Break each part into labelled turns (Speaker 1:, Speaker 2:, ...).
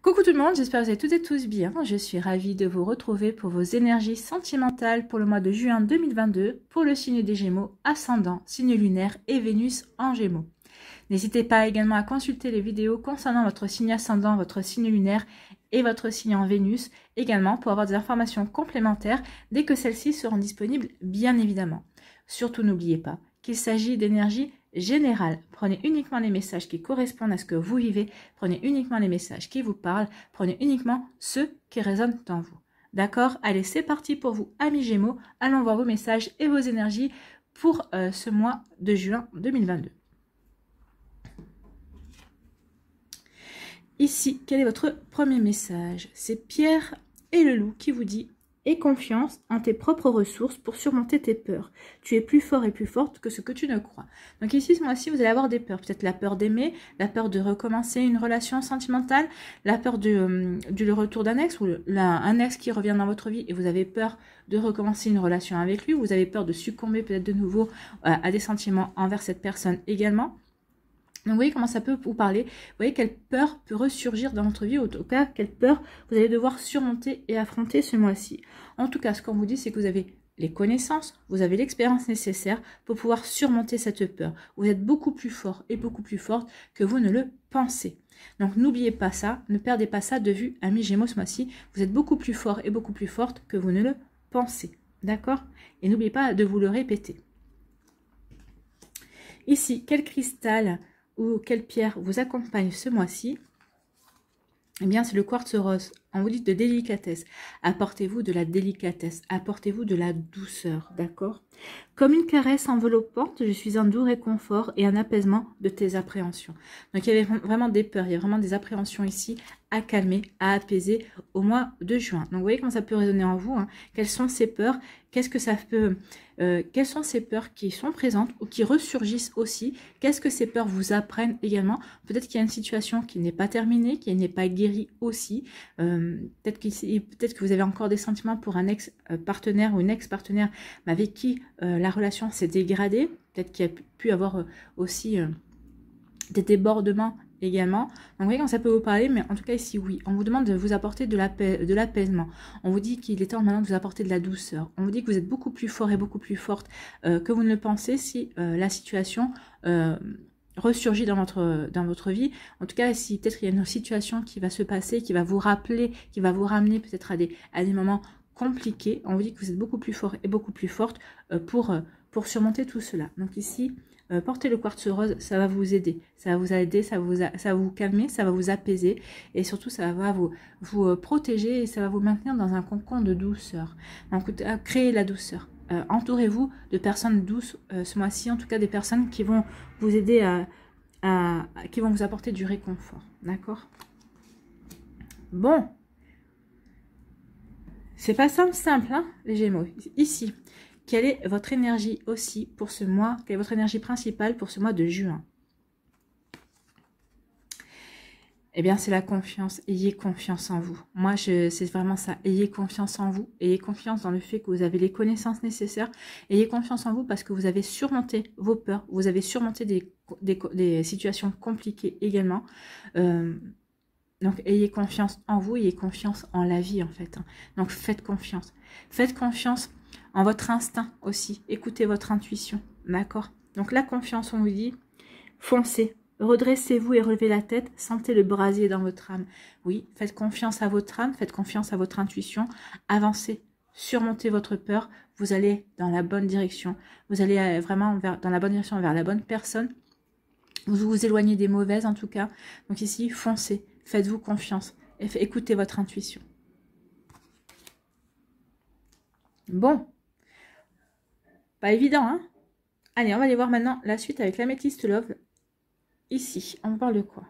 Speaker 1: Coucou tout le monde, j'espère que vous êtes toutes et tous bien. Je suis ravie de vous retrouver pour vos énergies sentimentales pour le mois de juin 2022 pour le signe des Gémeaux ascendant, signe lunaire et Vénus en Gémeaux. N'hésitez pas également à consulter les vidéos concernant votre signe ascendant, votre signe lunaire et votre signe en Vénus également pour avoir des informations complémentaires dès que celles-ci seront disponibles bien évidemment. Surtout n'oubliez pas qu'il s'agit d'énergie général. Prenez uniquement les messages qui correspondent à ce que vous vivez. Prenez uniquement les messages qui vous parlent. Prenez uniquement ceux qui résonnent en vous. D'accord Allez, c'est parti pour vous, amis Gémeaux. Allons voir vos messages et vos énergies pour euh, ce mois de juin 2022. Ici, quel est votre premier message C'est Pierre et le loup qui vous dit et confiance en tes propres ressources pour surmonter tes peurs. Tu es plus fort et plus forte que ce que tu ne crois. Donc ici, ce mois-ci, vous allez avoir des peurs. Peut-être la peur d'aimer, la peur de recommencer une relation sentimentale, la peur euh, du, retour d'un ex ou un ex qui revient dans votre vie et vous avez peur de recommencer une relation avec lui. Vous avez peur de succomber peut-être de nouveau euh, à des sentiments envers cette personne également vous voyez comment ça peut vous parler, vous voyez quelle peur peut ressurgir dans votre vie, ou en tout cas quelle peur vous allez devoir surmonter et affronter ce mois-ci. En tout cas, ce qu'on vous dit, c'est que vous avez les connaissances, vous avez l'expérience nécessaire pour pouvoir surmonter cette peur. Vous êtes beaucoup plus fort et beaucoup plus forte que vous ne le pensez. Donc n'oubliez pas ça, ne perdez pas ça de vue, ami Gémeaux ce mois-ci. Vous êtes beaucoup plus fort et beaucoup plus forte que vous ne le pensez. D'accord Et n'oubliez pas de vous le répéter. Ici, quel cristal ou quelle pierre vous accompagne ce mois-ci, eh bien c'est le quartz rose on vous dit de délicatesse. Apportez-vous de la délicatesse, apportez-vous de la douceur, d'accord Comme une caresse enveloppante, je suis un doux réconfort et un apaisement de tes appréhensions. Donc il y avait vraiment des peurs, il y a vraiment des appréhensions ici à calmer, à apaiser au mois de juin. Donc vous voyez comment ça peut résonner en vous, hein. quelles sont ces peurs, qu'est-ce que ça peut... Euh, quelles sont ces peurs qui sont présentes ou qui ressurgissent aussi Qu'est-ce que ces peurs vous apprennent également Peut-être qu'il y a une situation qui n'est pas terminée, qui n'est pas guérie aussi. Euh, euh, peut-être que vous avez encore des sentiments pour un ex-partenaire euh, ou une ex-partenaire avec qui euh, la relation s'est dégradée, peut-être qu'il y a pu avoir aussi des débordements également. Donc vous voyez quand ça peut vous parler, mais en tout cas ici oui, on vous demande de vous apporter de l'apaisement. On vous dit qu'il est temps maintenant de vous apporter de la douceur. On vous dit que vous êtes beaucoup plus fort et beaucoup plus forte que vous ne le pensez si la situation ressurgit dans votre, dans votre vie. En tout cas, si peut-être il y a une situation qui va se passer, qui va vous rappeler, qui va vous ramener peut-être à des, à des moments compliqués, on vous dit que vous êtes beaucoup plus fort et beaucoup plus forte euh, pour, euh, pour surmonter tout cela. Donc ici, euh, porter le quartz rose, ça va vous aider, ça va vous aider, ça vous, a, ça vous calmer, ça va vous apaiser et surtout ça va vous, vous protéger et ça va vous maintenir dans un concombre de douceur. Donc créer la douceur. Euh, entourez-vous de personnes douces euh, ce mois-ci, en tout cas des personnes qui vont vous aider à, qui vont vous apporter du réconfort, d'accord Bon, c'est pas simple, simple, hein, les Gémeaux. Ici, quelle est votre énergie aussi pour ce mois Quelle est votre énergie principale pour ce mois de juin eh bien, c'est la confiance. Ayez confiance en vous. Moi, c'est vraiment ça. Ayez confiance en vous. Ayez confiance dans le fait que vous avez les connaissances nécessaires. Ayez confiance en vous parce que vous avez surmonté vos peurs. Vous avez surmonté des, situations compliquées également. Euh, donc, ayez confiance en vous. Ayez confiance en la vie, en fait. Donc, faites confiance. Faites confiance en votre instinct aussi. Écoutez votre intuition. D'accord Donc, la confiance, on vous dit, foncez Redressez-vous et relevez la tête, sentez le brasier dans votre âme. Oui, faites confiance à votre âme, faites confiance à votre intuition, avancez, surmontez votre peur, vous allez dans la bonne direction. Vous allez euh, vraiment dans la bonne direction, vers la bonne personne. Vous vous éloignez des mauvaises en tout cas. Donc ici, foncez, faites-vous confiance, et écoutez votre intuition. Bon, pas évident, hein Allez, on va aller voir maintenant la suite avec la l'améthyste love, Ici, on parle de quoi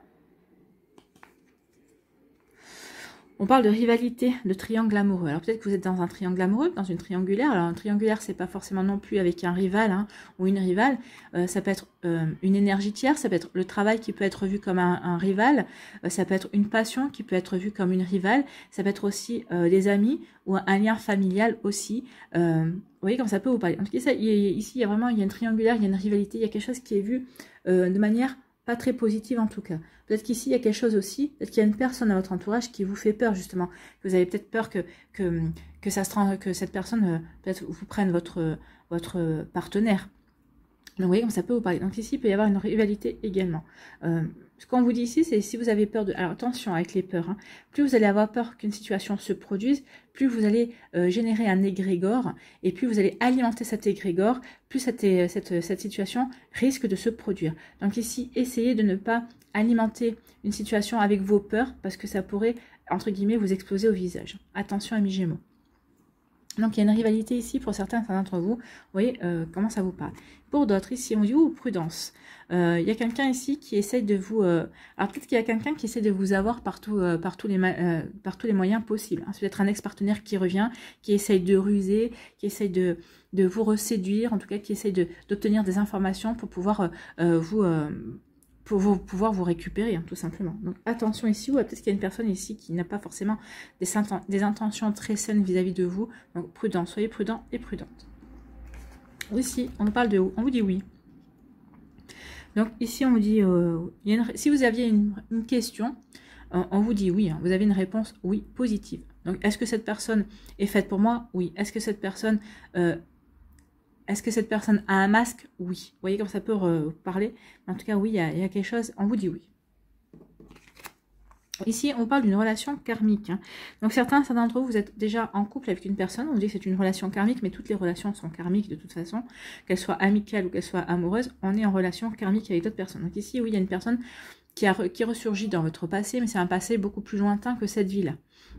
Speaker 1: On parle de rivalité, de triangle amoureux. Alors peut-être que vous êtes dans un triangle amoureux, dans une triangulaire. Alors un triangulaire, c'est pas forcément non plus avec un rival hein, ou une rivale. Euh, ça peut être euh, une énergie tiers, ça peut être le travail qui peut être vu comme un, rival, euh, ça peut être une passion qui peut être vue comme une rivale, ça peut être aussi des amis ou un lien familial aussi. vous voyez comme ça peut vous parler. En tout cas, ici, il y a vraiment il y une triangulaire, il y a une rivalité, il y a quelque chose qui est vu de manière pas très positive en tout cas. Peut-être qu'ici, il y a quelque chose aussi, peut-être qu'il y a une personne à votre entourage qui vous fait peur justement. Vous avez peut-être peur que, que, ça se, que cette personne euh, peut-être vous prenne votre, votre partenaire. Donc vous voyez comme ça peut vous parler. Donc ici, peut y avoir une rivalité également. Euh, ce qu'on vous dit ici, c'est si vous avez peur de... Alors attention avec les peurs, hein. plus vous allez avoir peur qu'une situation se produise, plus vous allez euh, générer un égrégore, et plus vous allez alimenter cet égrégore, plus cette, euh, euh, cette, situation risque de se produire. Donc ici, essayez de ne pas alimenter une situation avec vos peurs, parce que ça pourrait, entre guillemets, vous exploser au visage. Attention à mi-gémeaux. Donc il y a une rivalité ici pour certains, d'entre vous. Vous voyez euh, comment ça vous parle. Pour d'autres, ici on dit ou prudence. Euh, il y a quelqu'un ici qui essaye de vous... Euh, alors peut-être qu'il y a quelqu'un qui essaie de vous avoir par, tous, les moyens possibles. Hein. C'est peut-être un ex-partenaire qui revient, qui essaye de ruser, qui essaie de, vous reséduire, en tout cas qui essaye d'obtenir des informations pour pouvoir vous pour pouvoir vous récupérer, hein, tout simplement. Donc attention ici, ou peut-être qu'il y a une personne ici qui n'a pas forcément des, intentions très saines vis-à-vis de vous. Donc prudent, soyez prudent et prudente. Ici, on parle de où on vous dit oui. Donc ici, on vous dit, euh, si vous aviez une, question, on vous dit oui, hein. vous avez une réponse oui positive. Donc est-ce que cette personne est faite pour moi Oui. Est-ce que cette personne euh, est-ce que cette personne a un masque Oui. Vous voyez comme ça peut parler En tout cas, oui, il y, a, quelque chose. On vous dit oui. Ici, on parle d'une relation karmique. Hein. Donc certains, certains d'entre vous, vous êtes déjà en couple avec une personne, on vous dit que c'est une relation karmique, mais toutes les relations sont karmiques de toute façon, qu'elles soient amicales ou qu'elles soient amoureuses, on est en relation karmique avec d'autres personnes. Donc ici, oui, il y a une personne qui, a, ressurgit dans votre passé, mais c'est un passé beaucoup plus lointain que cette vie-là.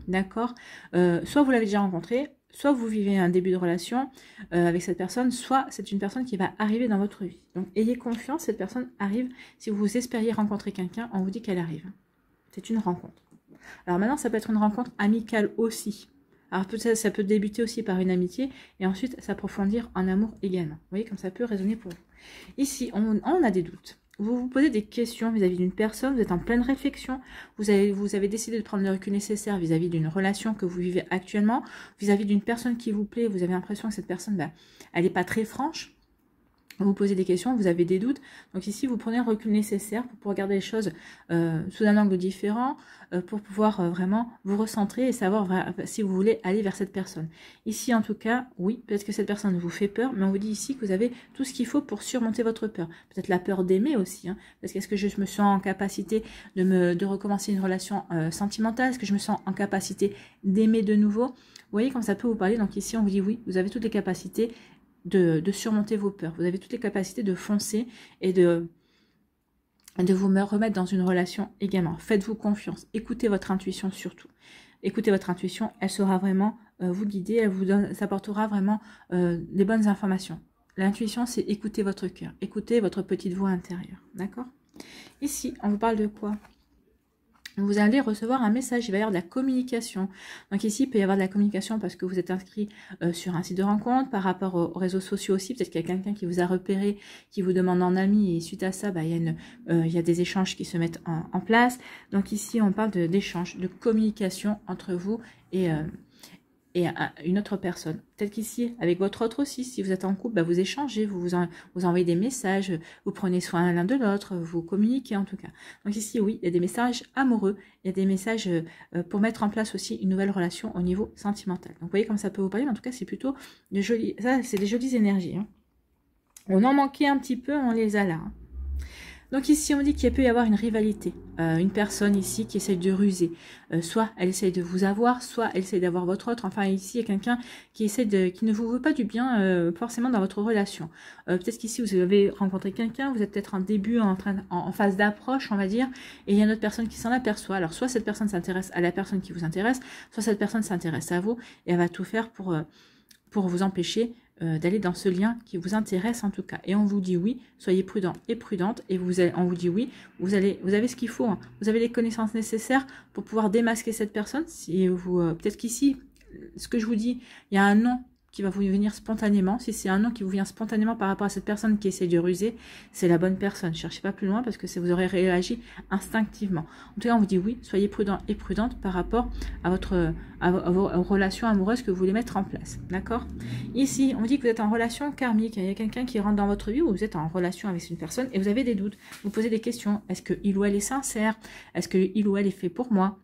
Speaker 1: D'accord euh, Soit vous l'avez déjà rencontré, soit vous vivez un début de relation euh, avec cette personne, soit c'est une personne qui va arriver dans votre vie. Donc ayez confiance, cette personne arrive. Si vous espériez rencontrer quelqu'un, on vous dit qu'elle arrive. C'est une rencontre. Alors maintenant, ça peut être une rencontre amicale aussi. Alors peut-être peut-être ça peut débuter aussi par une amitié et ensuite s'approfondir en amour également. Vous voyez comme ça peut résonner pour vous. Ici, on a des doutes vous vous posez des questions vis-à-vis d'une personne, vous êtes en pleine réflexion, vous avez, vous avez décidé de prendre le recul nécessaire vis-à-vis d'une relation que vous vivez actuellement, vis-à-vis d'une personne qui vous plaît, vous avez l'impression que cette personne, bah, elle n'est pas très franche, vous posez des questions, vous avez des doutes. Donc ici, vous prenez le recul nécessaire pour pouvoir regarder les choses euh, sous un angle différent, euh, pour pouvoir euh, vraiment vous recentrer et savoir si vous voulez aller vers cette personne. Ici, en tout cas, oui, peut-être que cette personne vous fait peur, mais on vous dit ici que vous avez tout ce qu'il faut pour surmonter votre peur. Peut-être la peur d'aimer aussi, hein, parce qu'est-ce que je me sens en capacité de, de recommencer une relation sentimentale Est-ce que je me sens en capacité d'aimer de nouveau Vous voyez comme ça peut vous parler. Donc ici, on vous dit oui, vous avez toutes les capacités de, surmonter vos peurs. Vous avez toutes les capacités de foncer et de, de vous remettre dans une relation également. Faites-vous confiance. Écoutez votre intuition surtout. Écoutez votre intuition, elle saura vraiment euh, vous guider, elle vous apportera vraiment les euh, bonnes informations. L'intuition, c'est écouter votre cœur, écouter votre petite voix intérieure. D'accord Ici, on vous parle de quoi vous allez recevoir un message, il va y avoir de la communication. Donc ici, il peut y avoir de la communication parce que vous êtes inscrit euh, sur un site de rencontre, par rapport aux, réseaux sociaux aussi, peut-être qu'il y a quelqu'un qui vous a repéré, qui vous demande en ami, et suite à ça, bah, euh, il, y a des échanges qui se mettent en, place. Donc ici, on parle d'échanges, de, communication entre vous et, euh, et à une autre personne. Peut-être qu'ici, avec votre autre aussi, si vous êtes en couple, bah, vous échangez, vous vous, envoyez des messages, vous prenez soin l'un de l'autre, vous communiquez en tout cas. Donc ici, oui, il y a des messages amoureux, il y a des messages euh, euh, pour mettre en place aussi une nouvelle relation au niveau sentimental. Donc vous voyez comme ça peut vous parler, mais en tout cas, c'est plutôt de jolies, ça c'est des jolies énergies. Hein. On en manquait un petit peu, on les a là. Hein. Donc ici, on dit qu'il peut y avoir une rivalité. Euh, une personne ici qui essaye de ruser. Euh, soit elle essaye de vous avoir, soit elle essaye d'avoir votre autre. Enfin, ici, il y a quelqu'un qui, essaie de, qui ne vous veut pas du bien euh, forcément dans votre relation. peut-être qu'ici, vous avez rencontré quelqu'un, vous êtes peut-être en début, en, train, en phase d'approche, on va dire, et il y a une autre personne qui s'en aperçoit. Alors, soit cette personne s'intéresse à la personne qui vous intéresse, soit cette personne s'intéresse à vous, et elle va tout faire pour pour vous empêcher euh, d'aller dans ce lien qui vous intéresse en tout cas. Et on vous dit oui, soyez prudent et prudente. Et vous allez, on vous dit oui, vous, allez, vous avez ce qu'il faut. Hein. Vous avez les connaissances nécessaires pour pouvoir démasquer cette personne. Si vous, euh, peut-être qu'ici, ce que je vous dis, il y a un nom qui va vous venir spontanément. Si c'est un nom qui vous vient spontanément par rapport à cette personne qui essaie de ruser, c'est la bonne personne. Cherchez pas plus loin parce que vous aurez réagi instinctivement. En tout cas, on vous dit oui, soyez prudent et prudente par rapport à, votre, à vos, relations amoureuses que vous voulez mettre en place. D'accord Ici, on vous dit que vous êtes en relation karmique. Il y a quelqu'un qui rentre dans votre vie ou vous êtes en relation avec une personne et vous avez des doutes. Vous posez des questions. Est-ce que il ou elle est sincère Est-ce que il ou elle est fait pour moi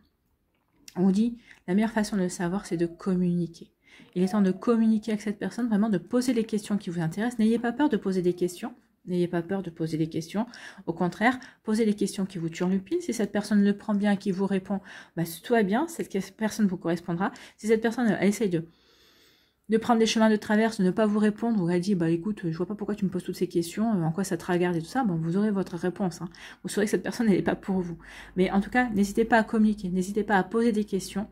Speaker 1: On vous dit, la meilleure façon de le savoir, c'est de communiquer. Il est temps de communiquer avec cette personne, vraiment de poser les questions qui vous intéressent. N'ayez pas peur de poser des questions. N'ayez pas peur de poser des questions. Au contraire, posez les questions qui vous turlupinent. Si cette personne le prend bien, et qui vous répond, bah, tout va bien, cette personne vous correspondra. Si cette personne, elle, de, de prendre des chemins de traverse, de ne pas vous répondre, ou elle dit, bah, écoute, je vois pas pourquoi tu me poses toutes ces questions, euh, en quoi ça te regarde et tout ça, vous aurez votre réponse. Hein. Vous saurez que cette personne, n'est pas pour vous. Mais en tout cas, n'hésitez pas à communiquer, n'hésitez pas à poser des questions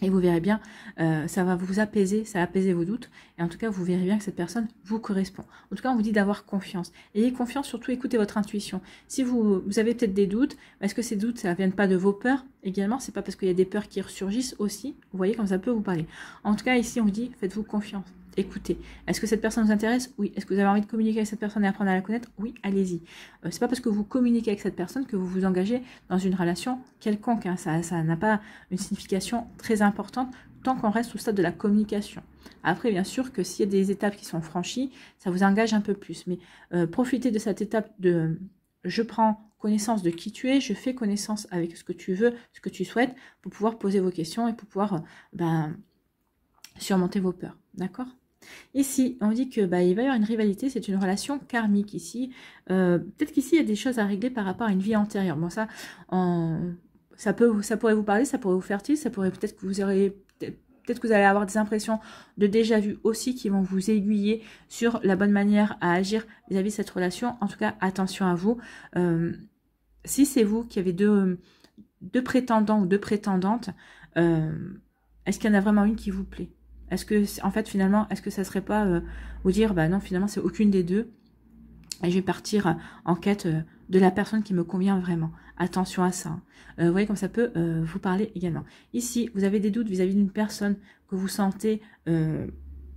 Speaker 1: et vous verrez bien, euh, ça va vous apaiser, ça va apaiser vos doutes. Et en tout cas, vous verrez bien que cette personne vous correspond. En tout cas, on vous dit d'avoir confiance. Ayez confiance, surtout écoutez votre intuition. Si vous, vous avez peut-être des doutes, est-ce que ces doutes, ça ne viennent pas de vos peurs également C'est pas parce qu'il y a des peurs qui ressurgissent aussi. Vous voyez comme ça peut vous parler. En tout cas, ici, on vous dit, faites-vous confiance écoutez. Est-ce que cette personne vous intéresse Oui. Est-ce que vous avez envie de communiquer avec cette personne et apprendre à la connaître Oui, allez-y. Euh, ce n'est pas parce que vous communiquez avec cette personne que vous vous engagez dans une relation quelconque. Hein. Ça, ça n'a pas une signification très importante tant qu'on reste au stade de la communication. Après, bien sûr que s'il y a des étapes qui sont franchies, ça vous engage un peu plus. Mais euh, profitez de cette étape de je prends connaissance de qui tu es, je fais connaissance avec ce que tu veux, ce que tu souhaites, pour pouvoir poser vos questions et pour pouvoir euh, ben, surmonter vos peurs. D'accord Ici, on dit que bah, il va y avoir une rivalité, c'est une relation karmique ici. Euh, peut-être qu'ici, il y a des choses à régler par rapport à une vie antérieure. Bon, ça, ça, peut, ça pourrait vous parler, ça pourrait vous faire tilt, ça pourrait peut-être que vous aurez peut-être que vous allez avoir des impressions de déjà vu aussi qui vont vous aiguiller sur la bonne manière à agir vis-à-vis de cette relation. En tout cas, attention à vous. Euh, si c'est vous qui avez deux, deux prétendants ou deux prétendantes, euh, est-ce qu'il y en a vraiment une qui vous plaît est-ce que, en fait, finalement, est-ce que ça serait pas euh, vous dire, bah non, finalement, c'est aucune des deux, et je vais partir euh, en quête euh, de la personne qui me convient vraiment. Attention à ça. Hein. vous voyez comme ça peut vous parler également. Ici, vous avez des doutes vis-à-vis d'une personne que vous sentez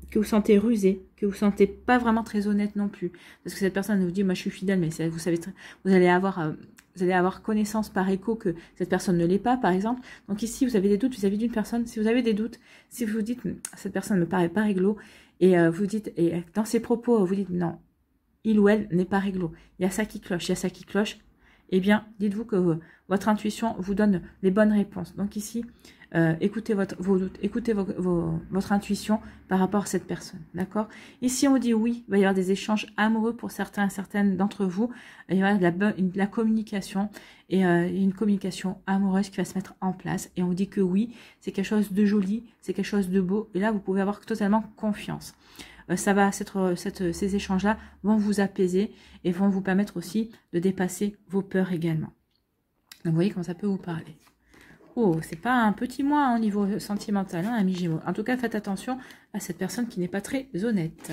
Speaker 1: que vous sentez rusé, que vous sentez pas vraiment très honnête non plus, parce que cette personne vous dit moi je suis fidèle, mais vous savez, vous allez avoir euh, vous allez avoir connaissance par écho que cette personne ne l'est pas, par exemple. Donc ici, vous avez des doutes vis-à-vis d'une personne. Si vous avez des doutes, si vous dites hum, cette personne me paraît pas réglo, et euh, vous dites et dans ses propos vous dites non, il ou elle n'est pas réglo. Il y a ça qui cloche, il y a ça qui cloche. Eh bien, dites-vous que euh, votre intuition vous donne les bonnes réponses. Donc ici, euh, écoutez votre, vos doutes, écoutez votre intuition par rapport à cette personne, d'accord Ici, on dit oui, il va y avoir des échanges amoureux pour certains, certaines d'entre vous, il y aura de la, la communication, et euh, une communication amoureuse qui va se mettre en place, et on dit que oui, c'est quelque chose de joli, c'est quelque chose de beau, et là, vous pouvez avoir totalement confiance. Euh, ça va, ces échanges-là vont vous apaiser et vont vous permettre aussi de dépasser vos peurs également. Donc, vous voyez comment ça peut vous parler. Oh, c'est pas un petit mois au niveau sentimental, un hein, ami Gémeaux. En tout cas, faites attention à cette personne qui n'est pas très honnête.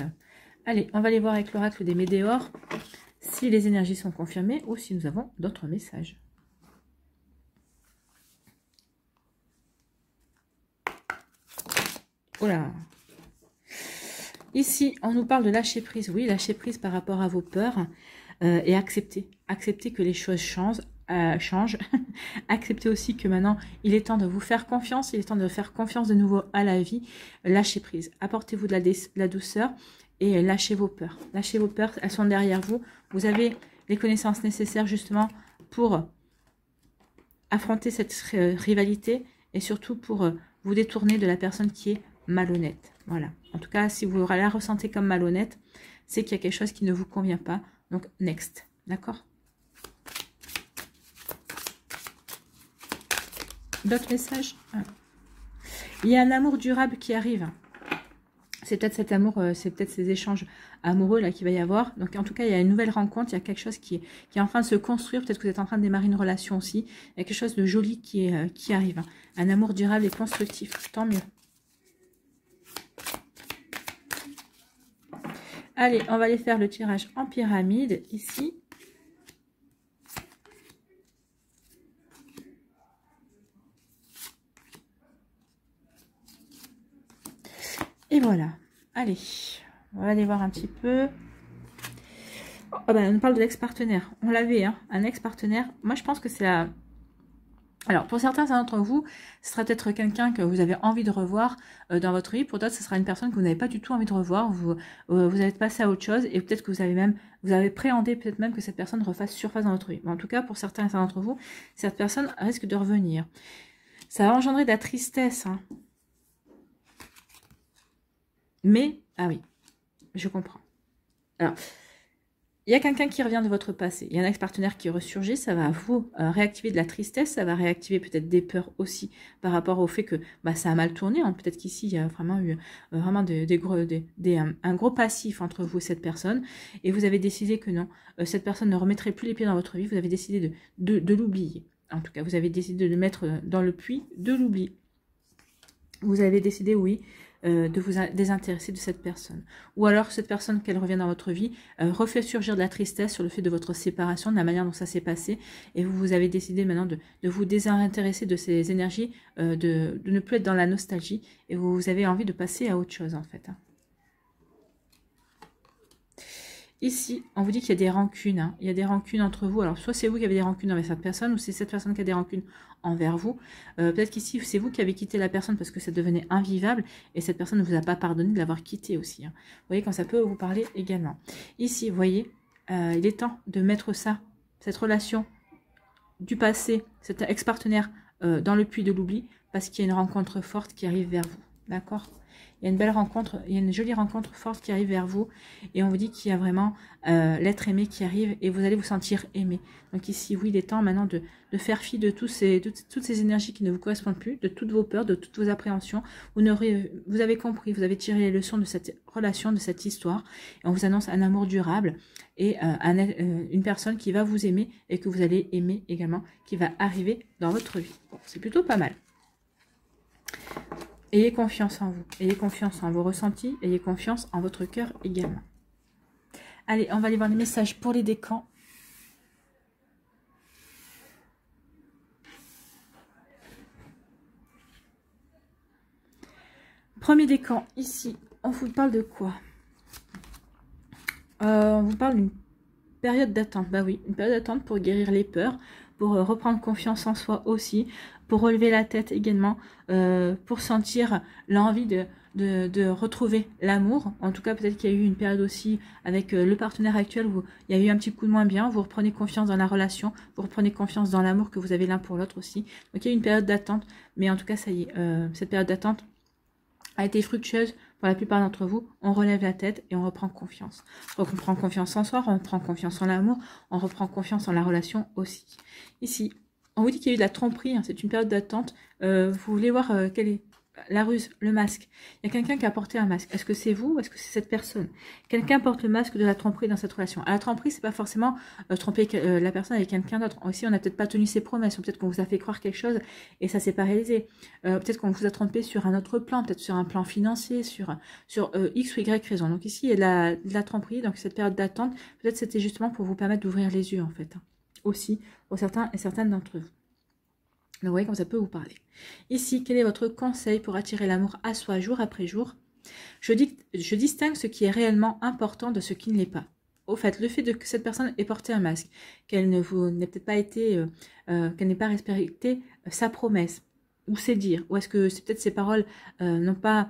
Speaker 1: Allez, on va aller voir avec l'oracle des Médéors si les énergies sont confirmées ou si nous avons d'autres messages. Voilà. Ici, on nous parle de lâcher prise. Oui, lâcher prise par rapport à vos peurs euh, et accepter. Accepter que les choses changent, euh, change. Acceptez aussi que maintenant, il est temps de vous faire confiance, il est temps de faire confiance de nouveau à la vie. Lâchez prise, apportez-vous de, la, douceur et lâchez vos peurs. Lâchez vos peurs, elles sont derrière vous. Vous avez les connaissances nécessaires justement pour affronter cette rivalité et surtout pour euh, vous détourner de la personne qui est malhonnête. Voilà. En tout cas, si vous la ressentez comme malhonnête, c'est qu'il y a quelque chose qui ne vous convient pas. Donc, next. D'accord D'autres messages ah. Il y a un amour durable qui arrive. C'est peut-être cet amour, euh, c'est peut-être ces échanges amoureux là qu'il va y avoir. Donc en tout cas, il y a une nouvelle rencontre, il y a quelque chose qui est, qui en train de se construire. Peut-être que vous êtes en train de démarrer une relation aussi. Il y a quelque chose de joli qui, est, euh, qui arrive. Un amour durable et constructif, tant mieux. Allez, on va aller faire le tirage en pyramide ici. Et voilà. Allez, on va aller voir un petit peu. Oh, bah, on parle de l'ex-partenaire. On l'avait, hein, un ex-partenaire. Moi, je pense que c'est la... Alors, pour certains d'entre vous, ce sera peut-être quelqu'un que vous avez envie de revoir euh, dans votre vie. Pour d'autres, ce sera une personne que vous n'avez pas du tout envie de revoir. Vous, euh, vous allez passé à autre chose et peut-être que vous avez même, vous avez préhendé peut-être même que cette personne refasse surface dans votre vie. Mais en tout cas, pour certains d'entre vous, cette personne risque de revenir. Ça va engendrer de la tristesse. Hein. Mais, ah oui, je comprends. Alors, il y a quelqu'un qui revient de votre passé, il y a un ex-partenaire qui ressurgit, ça va vous euh, réactiver de la tristesse, ça va réactiver peut-être des peurs aussi par rapport au fait que bah, ça a mal tourné. Hein. Peut-être qu'ici, il y a vraiment eu euh, vraiment des, gros, un, gros passif entre vous et cette personne, et vous avez décidé que non, euh, cette personne ne remettrait plus les pieds dans votre vie, vous avez décidé de, l'oublier. En tout cas, vous avez décidé de le mettre dans le puits de l'oubli. Vous avez décidé, oui, euh, de vous désintéresser de cette personne. Ou alors cette personne qu'elle revient dans votre vie euh, refait surgir de la tristesse sur le fait de votre séparation, de la manière dont ça s'est passé, et vous, vous avez décidé maintenant de, de vous désintéresser de ces énergies, euh, de, de, ne plus être dans la nostalgie, et vous, vous avez envie de passer à autre chose en fait. Hein. Ici, on vous dit qu'il y a des rancunes. Hein. Il y a des rancunes entre vous. Alors, soit c'est vous qui avez des rancunes envers cette personne, ou c'est cette personne qui a des rancunes envers vous. Euh, peut-être qu'ici, c'est vous qui avez quitté la personne parce que ça devenait invivable, et cette personne ne vous a pas pardonné de l'avoir quitté aussi. Hein. Vous voyez quand ça peut vous parler également. Ici, vous voyez, euh, il est temps de mettre ça, cette relation du passé, cet ex-partenaire, euh, dans le puits de l'oubli, parce qu'il y a une rencontre forte qui arrive vers vous. D'accord il y a une belle rencontre, il y a une jolie rencontre forte qui arrive vers vous. Et on vous dit qu'il y a vraiment euh, l'être aimé qui arrive et vous allez vous sentir aimé. Donc ici, oui, il est temps maintenant de, faire fi de, toutes ces énergies qui ne vous correspondent plus, de toutes vos peurs, de toutes vos appréhensions. Vous, avez compris, vous avez tiré les leçons de cette relation, de cette histoire. Et on vous annonce un amour durable et euh, euh, une personne qui va vous aimer et que vous allez aimer également, qui va arriver dans votre vie. c'est plutôt pas mal. Ayez confiance en vous, ayez confiance en vos ressentis, ayez confiance en votre cœur également. Allez, on va aller voir les messages pour les décans. Premier décan, ici, on vous parle de quoi euh, On vous parle d'une période d'attente. Bah oui, une période d'attente pour guérir les peurs, pour euh, reprendre confiance en soi aussi, relever la tête également, euh, pour sentir l'envie de, retrouver l'amour. En tout cas, peut-être qu'il y a eu une période aussi avec euh, le partenaire actuel où il y a eu un petit coup de moins bien, vous reprenez confiance dans la relation, vous reprenez confiance dans l'amour que vous avez l'un pour l'autre aussi. Donc il y a une période d'attente, mais en tout cas, ça y est, euh, cette période d'attente a été fructueuse pour la plupart d'entre vous, on relève la tête et on reprend confiance. on reprend confiance en soi, on prend confiance en l'amour, on reprend confiance en la relation aussi. Ici, on vous dit qu'il y a eu de la tromperie, hein, c'est une période d'attente. Euh, vous voulez voir euh, quelle est la ruse, le masque. Il y a quelqu'un qui a porté un masque. Est-ce que c'est vous ou est-ce que c'est cette personne Quelqu'un porte le masque de la tromperie dans cette relation. la tromperie, c'est pas forcément euh, tromper la personne avec quelqu'un d'autre. Ici, on n'a peut-être pas tenu ses promesses, peut-être qu'on vous a fait croire quelque chose et ça s'est pas réalisé. peut-être qu'on vous a trompé sur un autre plan, peut-être sur un plan financier, sur X ou Y raison. Donc ici, il y a la, la tromperie, donc cette période d'attente, peut-être c'était justement pour vous permettre d'ouvrir les yeux en fait aussi pour certains et certaines d'entre vous. Donc, vous voyez comment ça peut vous parler. Ici, quel est votre conseil pour attirer l'amour à soi jour après jour je, je distingue ce qui est réellement important de ce qui ne l'est pas au fait, le fait que cette personne ait porté un masque, qu'elle ne vous n'ait peut-être pas été, euh, euh, qu'elle n'ait pas respecté euh, sa promesse ou ses dires, ou est-ce que peut-être ses paroles n'ont pas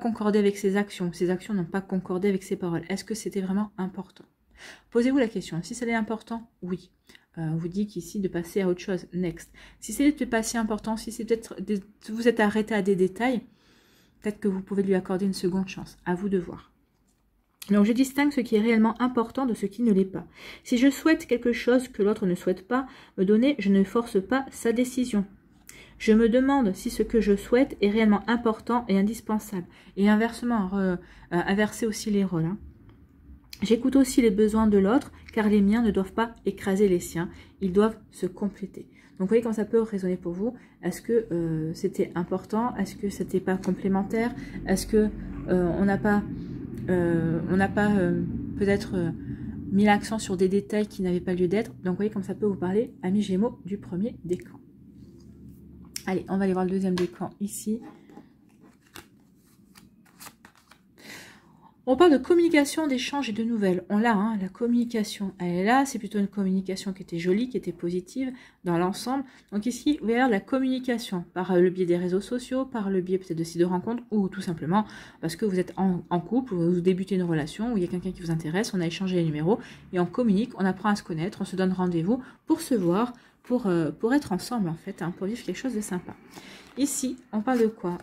Speaker 1: concordé avec ses actions, ses actions n'ont pas concordé avec ses paroles. Est-ce que c'était vraiment important Posez-vous la question. Si c'est important, oui. Euh, on vous dit qu'ici de passer à autre chose, next. Si c'est pas si important, si c'est peut-être vous êtes arrêté à des détails, peut-être que vous pouvez lui accorder une seconde chance, à vous de voir. Donc je distingue ce qui est réellement important de ce qui ne l'est pas. Si je souhaite quelque chose que l'autre ne souhaite pas me donner, je ne force pas sa décision. Je me demande si ce que je souhaite est réellement important et indispensable. Et inversement, euh, inverser aussi les rôles. Hein. J'écoute aussi les besoins de l'autre, car les miens ne doivent pas écraser les siens, ils doivent se compléter. Donc vous voyez comment ça peut résonner pour vous, est-ce que euh, c'était important, est-ce que n'était pas complémentaire, est-ce que euh, on n'a pas, euh, on n'a pas peut-être mis l'accent sur des détails qui n'avaient pas lieu d'être. Donc vous voyez comment ça peut vous parler, amis Gémeaux, du premier décan. Allez, on va aller voir le deuxième décan ici. On parle de communication, d'échange et de nouvelles. On l'a, hein, la communication, elle est là. C'est plutôt une communication qui était jolie, qui était positive dans l'ensemble. Donc ici, vous la communication par le biais des réseaux sociaux, par le biais peut-être de sites de rencontres ou tout simplement parce que vous êtes en, couple, vous débutez une relation où il y a quelqu'un qui vous intéresse, on a échangé les numéros et on communique, on apprend à se connaître, on se donne rendez-vous pour se voir, pour, euh, être ensemble en fait, hein, pour vivre quelque chose de sympa. Ici, on parle de quoi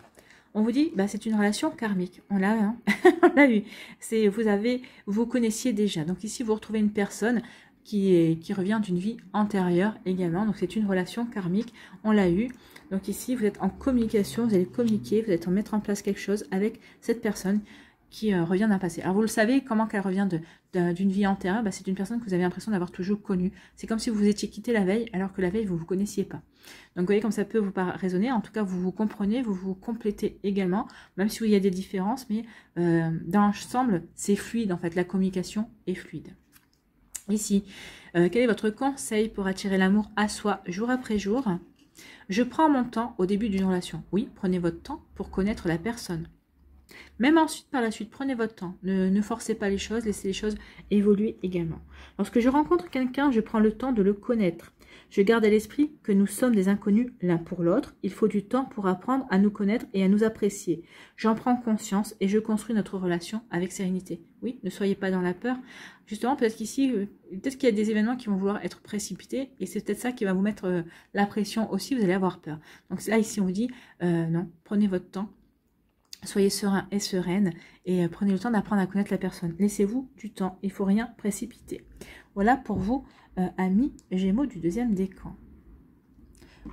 Speaker 1: on vous dit, bah, c'est une relation karmique. Hein. On l'a eu. C'est, vous avez, vous connaissiez déjà. Donc ici, vous retrouvez une personne qui, qui revient d'une vie antérieure également. Donc c'est une relation karmique. On l'a eu. Donc ici, vous êtes en communication, vous allez communiquer, vous allez en mettre en place quelque chose avec cette personne qui euh, revient d'un passé. Alors vous le savez, comment qu'elle revient d'une vie antérieure bah, C'est une personne que vous avez l'impression d'avoir toujours connue. C'est comme si vous vous étiez quitté la veille alors que la veille vous ne vous connaissiez pas. Donc vous voyez comme ça peut vous raisonner. En tout cas, vous vous comprenez, vous vous complétez également, même si il y a des différences, mais euh, dans l'ensemble, c'est fluide en fait. La communication est fluide. Ici, euh, quel est votre conseil pour attirer l'amour à soi jour après jour Je prends mon temps au début d'une relation. Oui, prenez votre temps pour connaître la personne. Même ensuite, par la suite, prenez votre temps. Ne, forcez pas les choses, laissez les choses évoluer également. Lorsque je rencontre quelqu'un, je prends le temps de le connaître. Je garde à l'esprit que nous sommes des inconnus l'un pour l'autre. Il faut du temps pour apprendre à nous connaître et à nous apprécier. J'en prends conscience et je construis notre relation avec sérénité. Oui, ne soyez pas dans la peur. Justement, peut-être qu'ici, euh, peut-être qu'il y a des événements qui vont vouloir être précipités et c'est peut-être ça qui va vous mettre euh, la pression aussi. Vous allez avoir peur. Donc là, ici, on dit euh, non, prenez votre temps, Soyez serein et sereine et euh, prenez le temps d'apprendre à connaître la personne. Laissez-vous du temps, il ne faut rien précipiter. Voilà pour vous, euh, amis Gémeaux du deuxième décan.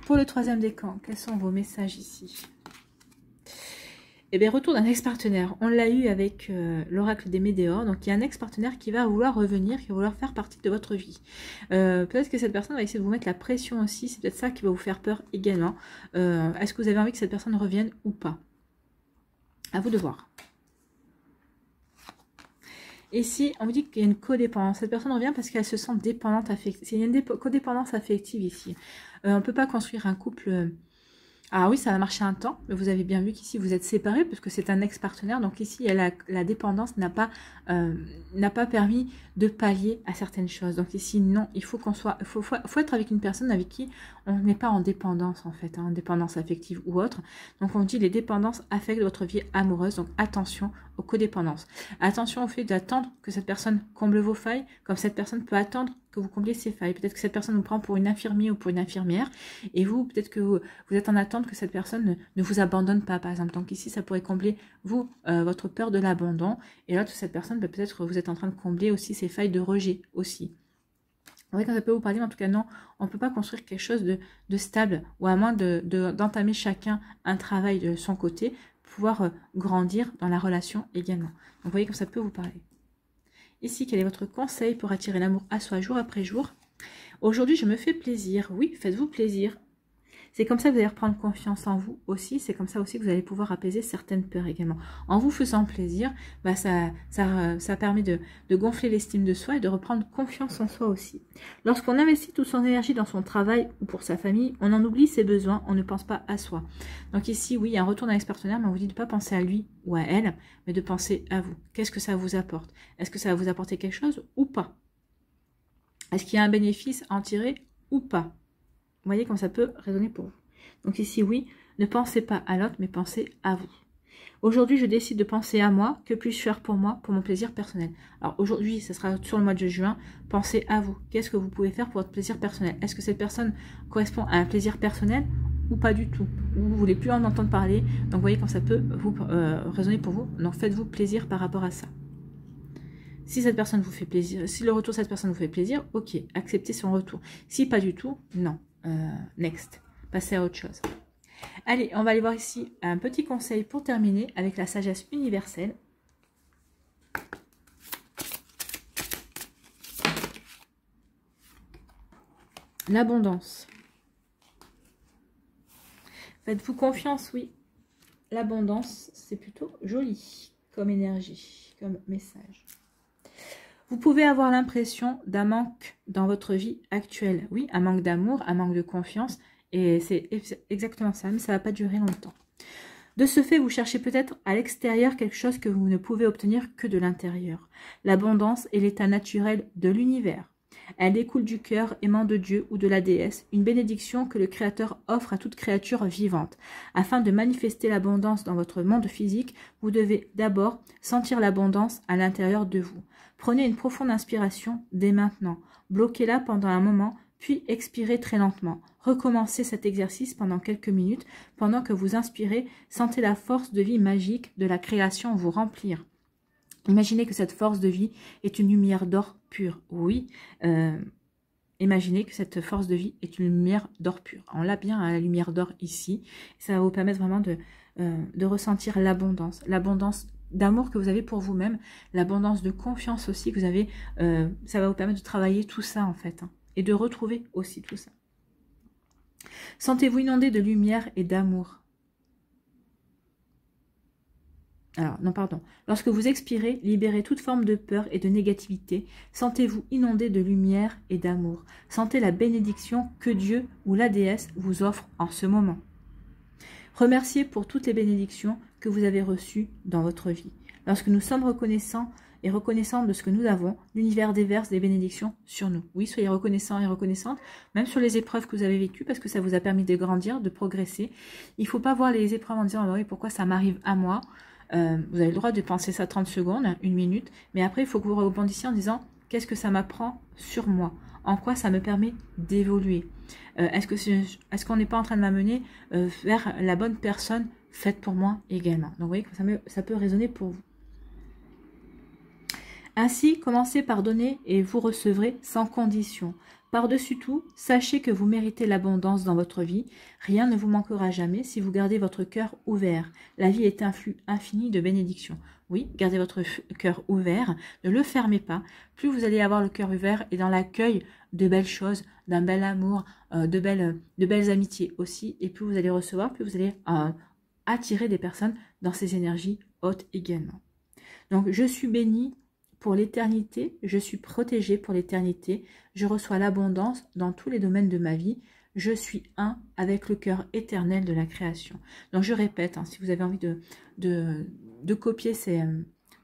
Speaker 1: Pour le troisième décan, quels sont vos messages ici Eh bien, retour d'un ex-partenaire. On l'a eu avec euh, l'oracle des Médéores. Donc, il y a un ex-partenaire qui va vouloir revenir, qui va vouloir faire partie de votre vie. peut-être que cette personne va essayer de vous mettre la pression aussi. C'est peut-être ça qui va vous faire peur également. Est-ce que vous avez envie que cette personne revienne ou pas à vous de voir. Ici, on vous dit qu'il y a une codépendance. Cette personne revient parce qu'elle se sent dépendante affective. Il y a une codépendance affective ici. Euh, on ne peut pas construire un couple euh, ah oui, ça a marché un temps, mais vous avez bien vu qu'ici vous êtes séparés parce que c'est un ex-partenaire. Donc ici, la, dépendance n'a pas, euh, pas permis de pallier à certaines choses. Donc ici, non, il faut qu'on soit, faut, faut, être avec une personne avec qui on n'est pas en dépendance en fait, hein, en dépendance affective ou autre. Donc on dit les dépendances affectent votre vie amoureuse. Donc attention aux codépendances. Attention au fait d'attendre que cette personne comble vos failles, comme cette personne peut attendre que vous comblez ces failles. Peut-être que cette personne vous prend pour une infirmier ou pour une infirmière, et vous, peut-être que vous, êtes en attente que cette personne ne, vous abandonne pas, par exemple. Donc ici, ça pourrait combler, vous, euh, votre peur de l'abandon, et l'autre, cette personne, peut bah, peut-être que vous êtes en train de combler aussi ces failles de rejet aussi. Vous voyez quand ça peut vous parler, mais en tout cas, non, on ne peut pas construire quelque chose de, stable, ou à moins d'entamer de, chacun un travail de son côté, pouvoir euh, grandir dans la relation également. vous voyez comme ça peut vous parler. Ici, quel est votre conseil pour attirer l'amour à soi jour après jour Aujourd'hui, je me fais plaisir. Oui, faites-vous plaisir. C'est comme ça que vous allez reprendre confiance en vous aussi. C'est comme ça aussi que vous allez pouvoir apaiser certaines peurs également. En vous faisant plaisir, bah ça, ça, ça permet de, gonfler l'estime de soi et de reprendre confiance en soi aussi. Lorsqu'on investit toute son énergie dans son travail ou pour sa famille, on en oublie ses besoins, on ne pense pas à soi. Donc ici, oui, il y a un retour d'un partenaire, mais on vous dit de ne pas penser à lui ou à elle, mais de penser à vous. Qu'est-ce que ça vous apporte Est-ce que ça va vous apporter quelque chose ou pas Est-ce qu'il y a un bénéfice à en tirer ou pas voyez comment ça peut résonner pour vous. Donc ici, oui, ne pensez pas à l'autre, mais pensez à vous. Aujourd'hui, je décide de penser à moi. Que puis-je faire pour moi, pour mon plaisir personnel Alors aujourd'hui, ce sera sur le mois de juin. Pensez à vous. Qu'est-ce que vous pouvez faire pour votre plaisir personnel Est-ce que cette personne correspond à un plaisir personnel ou pas du tout Ou vous voulez plus en entendre parler Donc voyez comment ça peut vous euh, résonner pour vous. Donc faites-vous plaisir par rapport à ça. Si cette personne vous fait plaisir, si le retour de cette personne vous fait plaisir, ok, acceptez son retour. Si pas du tout, non. Euh, next. Passer à autre chose. Allez, on va aller voir ici un petit conseil pour terminer avec la sagesse universelle. L'abondance. Faites-vous confiance, oui. L'abondance, c'est plutôt joli comme énergie, comme message. Vous pouvez avoir l'impression d'un manque dans votre vie actuelle. Oui, un manque d'amour, un manque de confiance. Et c'est exactement ça, mais ça ne va pas durer longtemps. De ce fait, vous cherchez peut-être à l'extérieur quelque chose que vous ne pouvez obtenir que de l'intérieur. L'abondance est l'état naturel de l'univers. Elle découle du cœur aimant de Dieu ou de la déesse, une bénédiction que le Créateur offre à toute créature vivante. Afin de manifester l'abondance dans votre monde physique, vous devez d'abord sentir l'abondance à l'intérieur de vous. Prenez une profonde inspiration dès maintenant. Bloquez-la pendant un moment, puis expirez très lentement. Recommencez cet exercice pendant quelques minutes. Pendant que vous inspirez, sentez la force de vie magique de la création vous remplir. Imaginez que cette force de vie est une lumière d'or pure. Oui, euh, imaginez que cette force de vie est une lumière d'or pure. On l'a bien hein, la lumière d'or ici. Ça va vous permettre vraiment de, euh, de ressentir l'abondance, l'abondance d'amour que vous avez pour vous-même, l'abondance de confiance aussi que vous avez, euh, ça va vous permettre de travailler tout ça en fait, hein, et de retrouver aussi tout ça. Sentez-vous inondé de lumière et d'amour. Alors, non, pardon. Lorsque vous expirez, libérez toute forme de peur et de négativité. Sentez-vous inondé de lumière et d'amour. Sentez la bénédiction que Dieu ou la déesse vous offre en ce moment. Remerciez pour toutes les bénédictions que vous avez reçu dans votre vie. Lorsque nous sommes reconnaissants et reconnaissants de ce que nous avons, l'univers déverse des bénédictions sur nous. Oui, soyez reconnaissants et reconnaissantes, même sur les épreuves que vous avez vécues, parce que ça vous a permis de grandir, de progresser. Il ne faut pas voir les épreuves en disant, ah bah oui, pourquoi ça m'arrive à moi euh, Vous avez le droit de penser ça 30 secondes, une minute, mais après, il faut que vous rebondissiez en disant, qu'est-ce que ça m'apprend sur moi en quoi ça me permet d'évoluer. Euh, est-ce qu'on n'est pas en train de m'amener euh, vers la bonne personne faites pour moi également. Donc vous voyez que ça, peut résonner pour vous. Ainsi, commencez par donner et vous recevrez sans condition. Par-dessus tout, sachez que vous méritez l'abondance dans votre vie. Rien ne vous manquera jamais si vous gardez votre cœur ouvert. La vie est un flux infini de bénédictions. Oui, gardez votre cœur ouvert, ne le fermez pas. Plus vous allez avoir le cœur ouvert et dans l'accueil de belles choses, d'un bel amour, euh, de, belles, de belles amitiés aussi, et plus vous allez recevoir, plus vous allez euh, attirer des personnes dans ces énergies hautes également. Donc je suis béni pour l'éternité, je suis protégé pour l'éternité, je reçois l'abondance dans tous les domaines de ma vie, je suis un avec le cœur éternel de la création. Donc je répète, hein, si vous avez envie de, de, copier ces,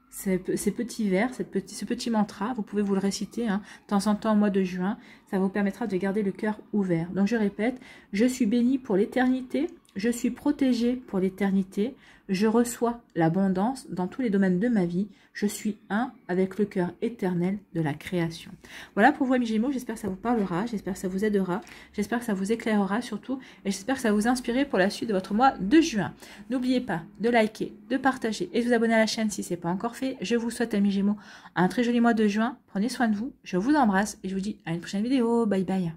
Speaker 1: ces, petits vers, cette petit, ce petit mantra, vous pouvez vous le réciter hein, de temps en temps au mois de juin, ça vous permettra de garder le cœur ouvert. Donc je répète, je suis béni pour l'éternité, je suis protégé pour l'éternité, je reçois l'abondance dans tous les domaines de ma vie, je suis un avec le cœur éternel de la création. Voilà pour vous amis Gémeaux, j'espère que ça vous parlera, j'espère que ça vous aidera, j'espère que ça vous éclairera surtout et j'espère que ça vous inspirera pour la suite de votre mois de juin. N'oubliez pas de liker, de partager et de vous abonner à la chaîne si ce n'est pas encore fait. Je vous souhaite amis Gémeaux un très joli mois de juin, prenez soin de vous, je vous embrasse et je vous dis à une prochaine vidéo, bye bye